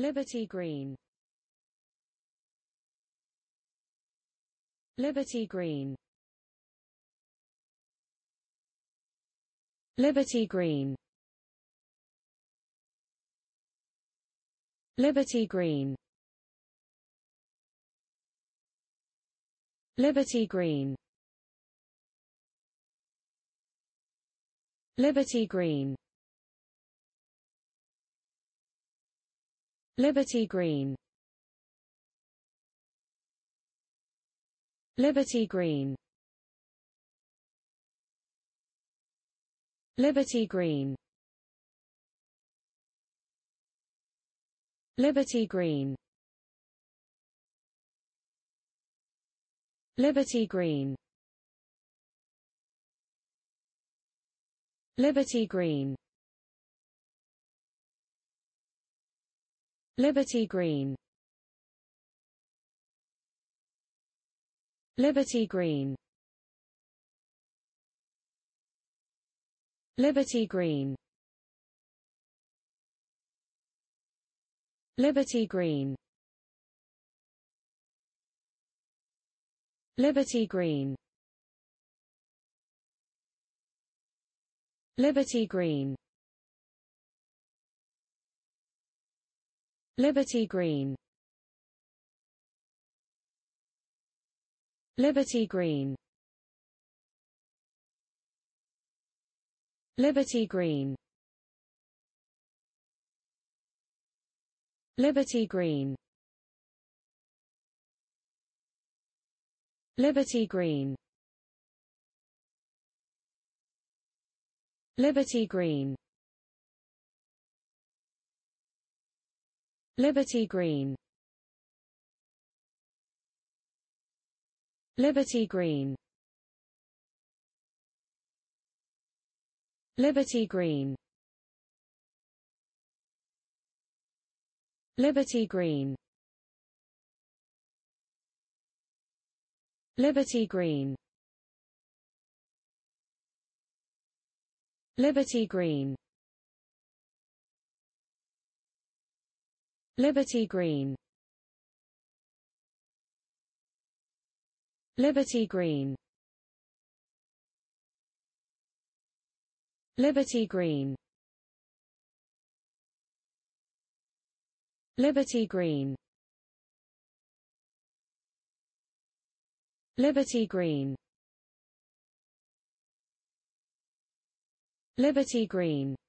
Liberty Green Liberty Green Liberty Green Liberty Green Liberty Green Liberty Green Liberty Green Liberty Green Liberty Green Liberty Green Liberty Green Liberty Green Liberty Green Liberty Green Liberty Green Liberty Green Liberty Green Liberty Green Liberty Green Liberty Green Liberty Green Liberty Green Liberty Green Liberty Green Liberty Green Liberty Green Liberty Green Liberty Green Liberty Green Liberty Green Liberty Green Liberty Green Liberty Green Liberty Green Liberty Green Liberty Green